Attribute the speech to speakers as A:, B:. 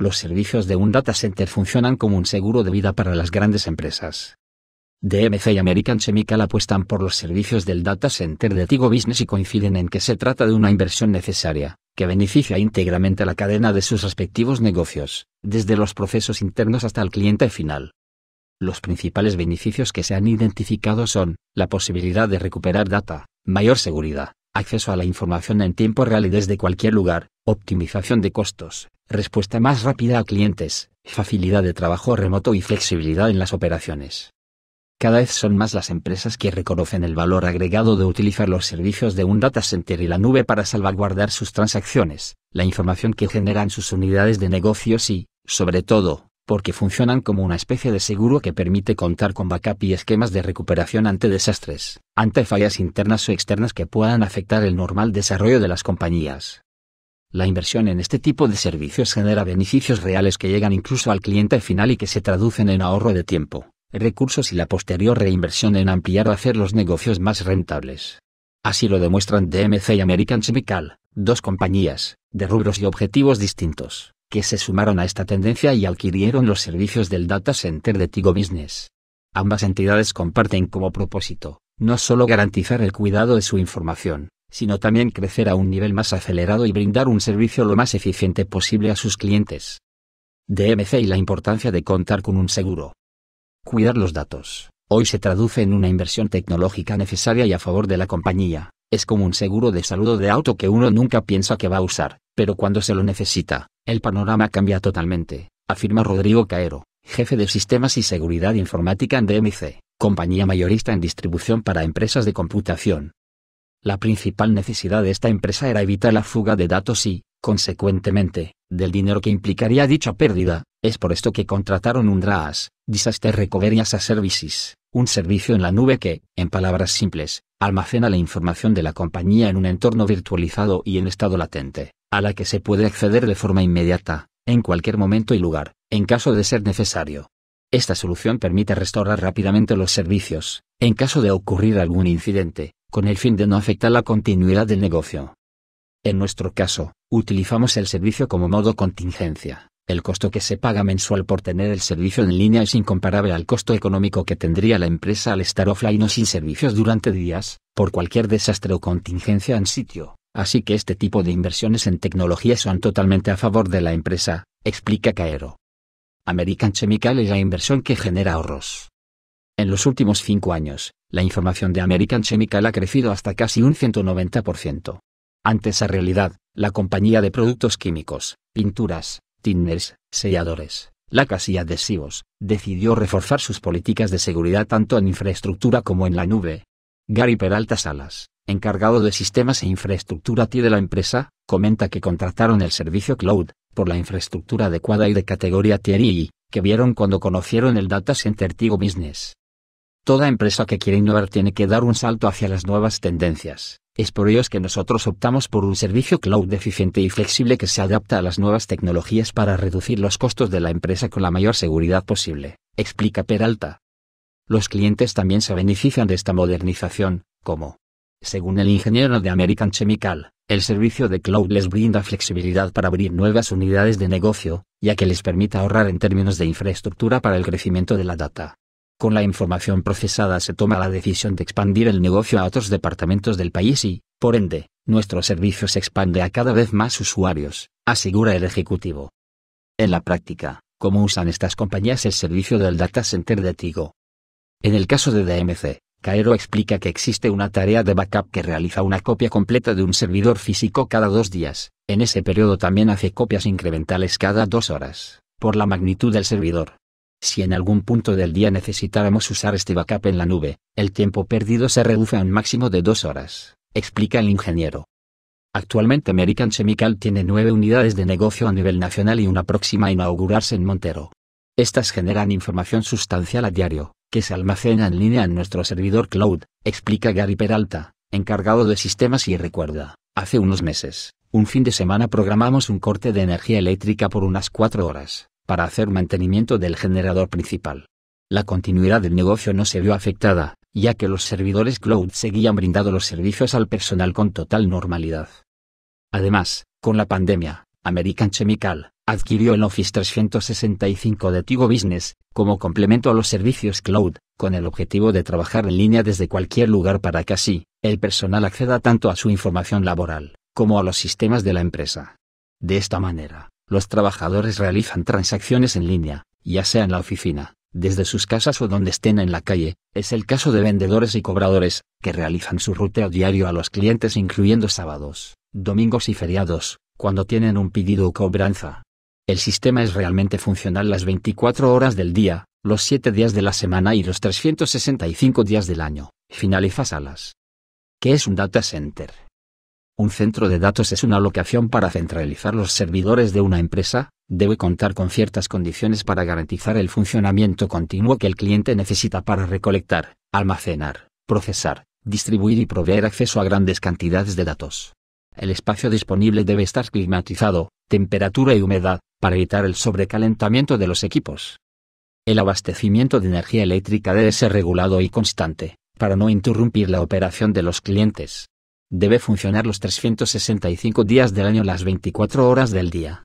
A: los servicios de un data center funcionan como un seguro de vida para las grandes empresas. DMC y American Chemical apuestan por los servicios del data center de Tigo Business y coinciden en que se trata de una inversión necesaria, que beneficia íntegramente a la cadena de sus respectivos negocios, desde los procesos internos hasta el cliente final. Los principales beneficios que se han identificado son, la posibilidad de recuperar data, mayor seguridad, acceso a la información en tiempo real y desde cualquier lugar, optimización de costos, respuesta más rápida a clientes, facilidad de trabajo remoto y flexibilidad en las operaciones. Cada vez son más las empresas que reconocen el valor agregado de utilizar los servicios de un data center y la nube para salvaguardar sus transacciones, la información que generan sus unidades de negocios y, sobre todo, porque funcionan como una especie de seguro que permite contar con backup y esquemas de recuperación ante desastres, ante fallas internas o externas que puedan afectar el normal desarrollo de las compañías. La inversión en este tipo de servicios genera beneficios reales que llegan incluso al cliente final y que se traducen en ahorro de tiempo, recursos y la posterior reinversión en ampliar o hacer los negocios más rentables. Así lo demuestran DMC y American Chemical, dos compañías, de rubros y objetivos distintos, que se sumaron a esta tendencia y adquirieron los servicios del data center de Tigo Business. Ambas entidades comparten como propósito, no solo garantizar el cuidado de su información, sino también crecer a un nivel más acelerado y brindar un servicio lo más eficiente posible a sus clientes. DMC y la importancia de contar con un seguro. Cuidar los datos, hoy se traduce en una inversión tecnológica necesaria y a favor de la compañía, es como un seguro de saludo de auto que uno nunca piensa que va a usar, pero cuando se lo necesita, el panorama cambia totalmente, afirma Rodrigo Caero, jefe de Sistemas y Seguridad Informática en DMC, compañía mayorista en distribución para empresas de computación. La principal necesidad de esta empresa era evitar la fuga de datos y, consecuentemente, del dinero que implicaría dicha pérdida, es por esto que contrataron un DRAAS, Disaster Recovery as a Services, un servicio en la nube que, en palabras simples, almacena la información de la compañía en un entorno virtualizado y en estado latente, a la que se puede acceder de forma inmediata, en cualquier momento y lugar, en caso de ser necesario. Esta solución permite restaurar rápidamente los servicios, en caso de ocurrir algún incidente, con el fin de no afectar la continuidad del negocio. En nuestro caso, utilizamos el servicio como modo contingencia el costo que se paga mensual por tener el servicio en línea es incomparable al costo económico que tendría la empresa al estar offline o sin servicios durante días, por cualquier desastre o contingencia en sitio. Así que este tipo de inversiones en tecnología son totalmente a favor de la empresa, explica Caero. American Chemical es la inversión que genera ahorros. En los últimos cinco años, la información de American Chemical ha crecido hasta casi un 190%. Ante esa realidad, la compañía de productos químicos, pinturas, tinners, selladores, lacas y adhesivos, decidió reforzar sus políticas de seguridad tanto en infraestructura como en la nube. Gary Peralta Salas, encargado de sistemas e infraestructura TI de la empresa, comenta que contrataron el servicio cloud, por la infraestructura adecuada y de categoría Tier que vieron cuando conocieron el Data Center Tigo Business. Toda empresa que quiere innovar tiene que dar un salto hacia las nuevas tendencias. Es por ello que nosotros optamos por un servicio cloud eficiente y flexible que se adapta a las nuevas tecnologías para reducir los costos de la empresa con la mayor seguridad posible, explica Peralta. Los clientes también se benefician de esta modernización, como, según el ingeniero de American Chemical, el servicio de cloud les brinda flexibilidad para abrir nuevas unidades de negocio, ya que les permite ahorrar en términos de infraestructura para el crecimiento de la data con la información procesada se toma la decisión de expandir el negocio a otros departamentos del país y, por ende, nuestro servicio se expande a cada vez más usuarios, asegura el ejecutivo. En la práctica, ¿cómo usan estas compañías el servicio del data center de Tigo? En el caso de DMC, Cairo explica que existe una tarea de backup que realiza una copia completa de un servidor físico cada dos días, en ese periodo también hace copias incrementales cada dos horas, por la magnitud del servidor si en algún punto del día necesitáramos usar este backup en la nube, el tiempo perdido se reduce a un máximo de dos horas, explica el ingeniero. Actualmente American Chemical tiene nueve unidades de negocio a nivel nacional y una próxima a inaugurarse en Montero. Estas generan información sustancial a diario, que se almacena en línea en nuestro servidor cloud, explica Gary Peralta, encargado de sistemas y recuerda, hace unos meses, un fin de semana programamos un corte de energía eléctrica por unas cuatro horas, para hacer mantenimiento del generador principal. La continuidad del negocio no se vio afectada, ya que los servidores cloud seguían brindando los servicios al personal con total normalidad. Además, con la pandemia, American Chemical adquirió el Office 365 de Tigo Business como complemento a los servicios cloud, con el objetivo de trabajar en línea desde cualquier lugar para que así, el personal acceda tanto a su información laboral como a los sistemas de la empresa. De esta manera, los trabajadores realizan transacciones en línea, ya sea en la oficina, desde sus casas o donde estén en la calle, es el caso de vendedores y cobradores, que realizan su ruteo diario a los clientes incluyendo sábados, domingos y feriados, cuando tienen un pedido o cobranza. El sistema es realmente funcional las 24 horas del día, los 7 días de la semana y los 365 días del año. Finaliza Salas. ¿Qué es un data center? Un centro de datos es una locación para centralizar los servidores de una empresa, debe contar con ciertas condiciones para garantizar el funcionamiento continuo que el cliente necesita para recolectar, almacenar, procesar, distribuir y proveer acceso a grandes cantidades de datos. El espacio disponible debe estar climatizado, temperatura y humedad, para evitar el sobrecalentamiento de los equipos. El abastecimiento de energía eléctrica debe ser regulado y constante, para no interrumpir la operación de los clientes debe funcionar los 365 días del año las 24 horas del día.